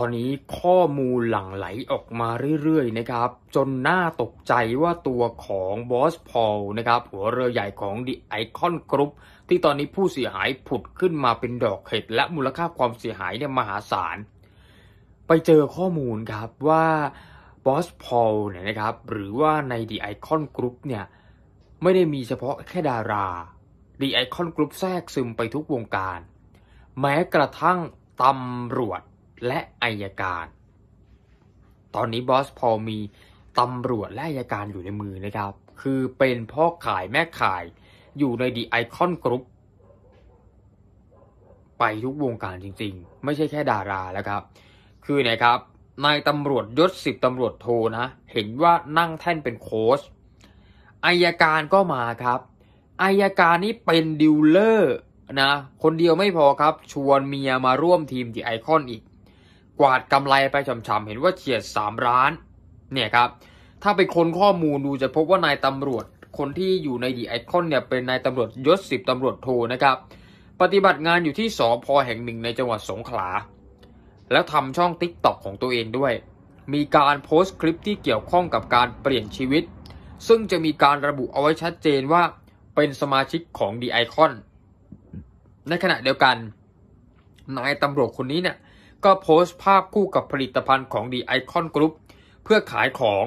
ตอนนี้ข้อมูลหลั่งไหลออกมาเรื่อยๆนะครับ จนน่าตกใจว่าตัวของบอสพอลนะครับหัวเรือใหญ่ของ The Icon Group ที่ตอนนี้ผู้เสียหายผุดขึ้นมาเป็นดอกเห็ดและมูลค่าความเสียหายเนี่ยมหาศาล ไปเจอข้อมูลครับว่าบอสพอลเนี่ยนะครับหรือว่าใน The Icon Group เนี่ยไม่ได้มีเฉพาะแค่ดารา The Icon Group แทรกซึมไปทุกวงการ แม้กระทั่งตำรวจและอายการ ตอนนี้บอสพอมีตำรวจและอายการอยู่ในมือนะครับ คือเป็นพ่อขายแม่ขายอยู่ในดีไอคอนกรุ๊ปไปทุกวงการจริงๆ ไม่ใช่แค่ดาราแล้วครับ คือนครับนายตำรวจยศสิบตำรวจโทนะเห็นว่านั่งแท่นเป็นโค้ชอายการก็มาครับอายการนี้เป็นดิวเลอร์นะคนเดียวไม่พอครับชวนเมียมาร่วมทีมที่ไอคอนอีกกวาดกำไรไปฉ่ำๆเห็นว่าเฉียด3ล้าน เนี่ยครับ ถ้าไปค้นข้อมูลดูจะพบว่านายตำรวจคนที่อยู่ในดีไอคอนเนี่ยเป็นนายตำรวจยศสิบตำรวจโทนะครับ ปฏิบัติงานอยู่ที่สอพอแห่งหนึ่งในจังหวัดสงขลา แล้วทำช่องติกต็อกของตัวเองด้วย มีการโพสต์คลิปที่เกี่ยวข้องกับการเปลี่ยนชีวิต ซึ่งจะมีการระบุเอาไว้ชัดเจนว่าเป็นสมาชิกของดีไอคอนในขณะเดียวกันนายตำรวจคนนี้เนี่ยก็โพสต์ภาพคู่กับผลิตภัณฑ์ของ The Icon Group เพื่อขายของ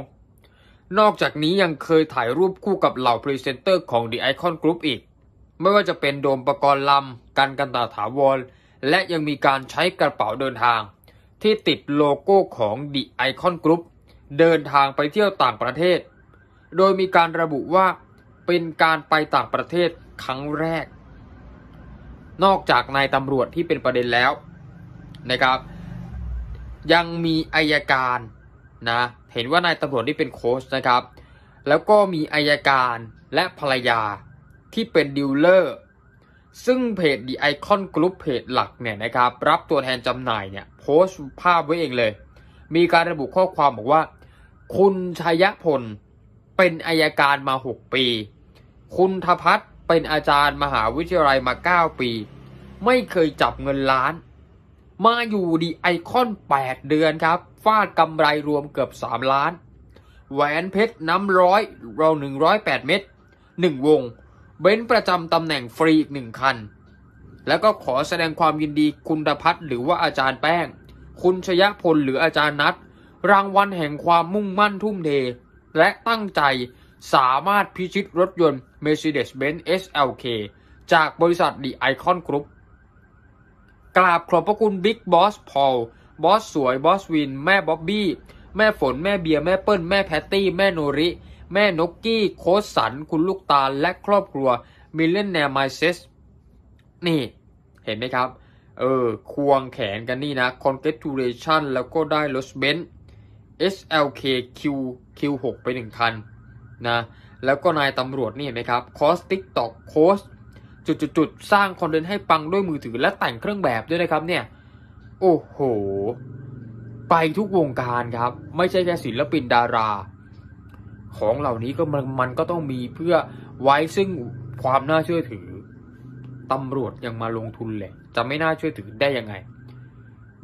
นอกจากนี้ยังเคยถ่ายรูปคู่กับเหล่าพรีเซนเตอร์ของ The Icon Group อีก ไม่ว่าจะเป็นโดมประกรณ์ลำกันกันตาถาวรและยังมีการใช้กระเป๋าเดินทาง ที่ติดโลโก้ของ The Icon Group เดินทางไปเที่ยวต่างประเทศ โดยมีการระบุว่า เป็นการไปต่างประเทศครั้งแรก นอกจากนายตำรวจที่เป็นประเด็นแล้วนะครับยังมีอายการนะเห็นว่านายตำรวจที่เป็นโค้ชนะครับแล้วก็มีอายการและภรรยาที่เป็นดีลเลอร์ ซึ่งเพจดีไอคอนกลุ่มเพจหลักเนี่ยนะครับรับตัวแทนจำหน่ายเนี่ยโพสต์ภาพไว้เองเลย มีการระบุข้อความบอกว่า คุณชัยพลเป็นอายการมา 6 ปี คุณทพัฒน์เป็นอาจารย์มหาวิทยาลัยมา 9 ปี ไม่เคยจับเงินล้านมาอยู่ดีไอคอน 8 เดือนครับฟาดกำไรรวมเกือบ 3 ล้านแหวนเพชร น้ำร้อยเรา 108 เม็ด1วง เบนประจำตำแหน่งฟรีอีก 1คัน แล้วก็ขอแสดงความยินดีคุณพัฒหรือว่าอาจารย์แป้ง คุณชยพลหรืออาจารย์นัทรางวัลแห่งความมุ่งมั่นทุ่มเทและตั้งใจสามารถพิชิตรถยนต์ Mercedes-Benz SLK จากบริษัทดีไอคอนกรุ๊ปกราบขอบพระคุณบิ๊กบอสพอล บอสสวย บอสวิน แม่บ๊อบบี้ แม่ฝนแม่เบียร์แม่เปิ้ลแม่แพตตี้ แม่โนริ แม่นกกี้ โคสันคุณลูกตาลและครอบครัวมิลเลนแนมาไมเซสนี่ เห็นไหมครับ เออ ควงแขนกันนี่นะคอนเกตู u ร a t i o n แล้วก็ได้รถเบนซ์ SLK Q Q6 ไปหนึ่งคัน นะ แล้วก็นายตำรวจนี่เห็นไหมครับ คอสติ๊กตอกโคสจุดๆสร้างคอนเทนต์ให้ปังด้วยมือถือและแต่งเครื่องแบบด้วยนะครับเนี่ย โอ้โห ไปทุกวงการครับ ไม่ใช่แค่ศิลปินดารา ของเหล่านี้ก็มันมันก็ต้องมีเพื่อไว้ซึ่งความน่าเชื่อถือ ตำรวจยังมาลงทุนเลย จะไม่น่าเชื่อถือได้ยังไง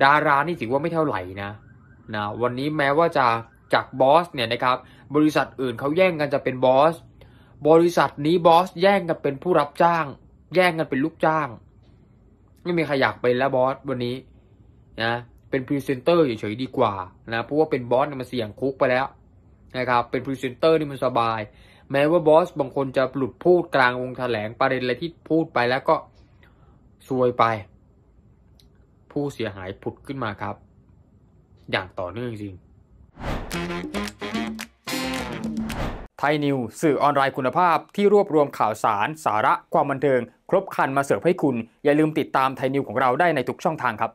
ดารานี่ถือว่าไม่เท่าไหร่นะ นะวันนี้แม้ว่าจะจากบอสเนี่ยนะครับ บริษัทอื่นเขาแย่งกันจะเป็นบอส บริษัทนี้บอสแย่งกันเป็นผู้รับจ้างแย่งกันเป็นลูกจ้างไม่มีใครอยากเป็นแล้วบอสวันนี้นะเป็นพรีเซนเตอร์เฉยๆดีกว่านะเพราะว่าเป็นบอสมันเสี่ยงคุกไปแล้วนะครับ เป็นพรีเซนเตอร์นี่มันสบาย แม้ว่าบอส บางคนจะหลุดพูดกลางวงแถลงประเด็นอะไรที่พูดไป แล้วก็ซวยไป ผู้เสียหายผุดขึ้นมาครับ อย่างต่อเนื่องจริงไทยนิว สื่อออนไลน์คุณภาพที่รวบรวมข่าวสาร สาระความบันเทิง ครบครันมาเสิร์ฟให้คุณ อย่าลืมติดตามไทยนิวของเราได้ในทุกช่องทางครับ